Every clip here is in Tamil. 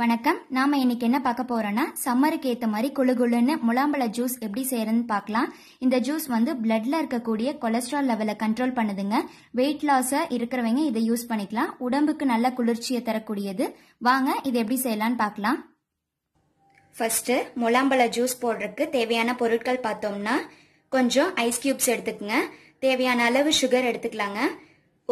வணக்கம் நாம இன்னைக்கு என்ன பார்க்க போறோம்னா சம்மருக்கு ஏத்த மாதிரி குழு குழுன்னு முலாம்பழ ஜூஸ் எப்படி செய்யறதுன்னு பார்க்கலாம் இந்த ஜூஸ் வந்து பிளட்ல இருக்கக்கூடிய கொலஸ்ட்ரால் லெவலை கண்ட்ரோல் பண்ணுதுங்க வெயிட் லாஸ் இருக்கிறவங்க இதை யூஸ் பண்ணிக்கலாம் உடம்புக்கு நல்ல குளிர்ச்சியை தரக்கூடியது வாங்க இதை எப்படி செய்யலாம்னு பார்க்கலாம் ஃபர்ஸ்ட் முலாம்பழ ஜூஸ் போடுறதுக்கு தேவையான பொருட்கள் பார்த்தோம்னா கொஞ்சம் ஐஸ் கியூப்ஸ் எடுத்துக்கங்க தேவையான அளவு சுகர் எடுத்துக்கலாங்க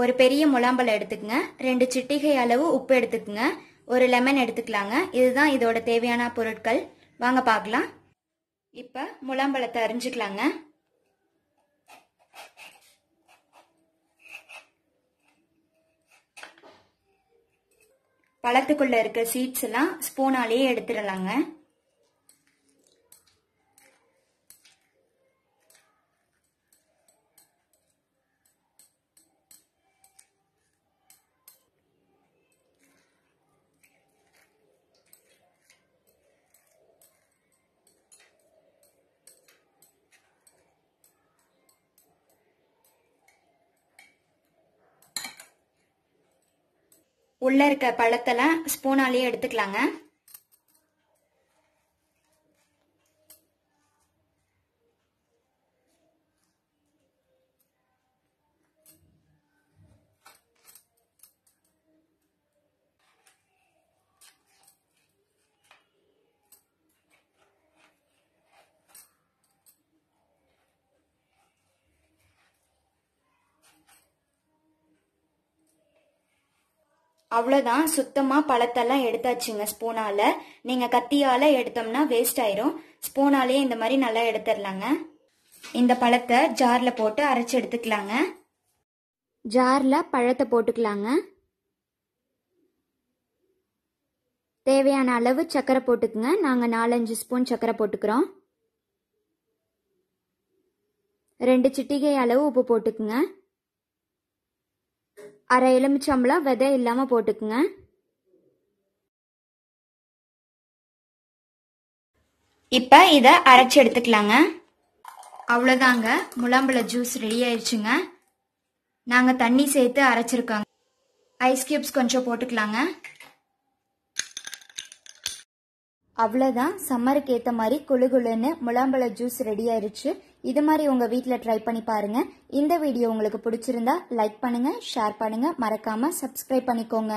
ஒரு பெரிய முலாம்பழம் எடுத்துக்கங்க ரெண்டு சிட்டிகை அளவு உப்பு எடுத்துக்கங்க ஒரு லெமன் எடுத்துக்கலாங்க இதுதான் இதோட தேவையான பொருட்கள் வாங்க பார்க்கலாம் இப்போ முலாம்பழத்தை அரிஞ்சுக்கலாங்க பழத்துக்குள்ள இருக்க சீட்ஸ் எல்லாம் ஸ்பூனாலேயே எடுத்துடலாங்க உள்ள இருக்க பழத்தெல்லாம் ஸ்பூனாலேயே எடுத்துக்கலாங்க அவ்வளோதான் சுத்தமாக பழத்தெல்லாம் எடுத்தாச்சுங்க ஸ்பூனால் நீங்கள் கத்தியால் எடுத்தோம்னா வேஸ்ட் ஆயிரும் ஸ்பூனாலே இந்த மாதிரி நல்லா எடுத்துடலாங்க இந்த பழத்தை ஜாரில் போட்டு அரைச்சி எடுத்துக்கலாங்க ஜாரில் பழத்தை போட்டுக்கலாங்க தேவையான அளவு சர்க்கரை போட்டுக்குங்க நாங்கள் நாலஞ்சு ஸ்பூன் சர்க்கரை போட்டுக்கிறோம் ரெண்டு சிட்டிகை அளவு உப்பு போட்டுக்குங்க அரை எலுமிச்சம்பளம் விதை இல்லாமல் போட்டுக்குங்க இப்போ இதை அரைச்சி எடுத்துக்கலாங்க அவ்வளோதாங்க முலாம்பழ ஜூஸ் ரெடி ஆயிடுச்சுங்க நாங்கள் தண்ணி சேர்த்து அரைச்சிருக்கோங்க ஐஸ் கியூப்ஸ் கொஞ்சம் போட்டுக்கலாங்க அவ்வளோதான் சம்மருக்கு ஏற்ற மாதிரி குழு குழுன்னு முலாம்பழ ஜூஸ் ரெடி ஆயிடுச்சு இது மாதிரி உங்கள் வீட்டில் ட்ரை பண்ணி பாருங்கள் இந்த வீடியோ உங்களுக்கு பிடிச்சிருந்தா லைக் பண்ணுங்கள் ஷேர் பண்ணுங்கள் மறக்காமல் சப்ஸ்கிரைப் பண்ணிக்கோங்க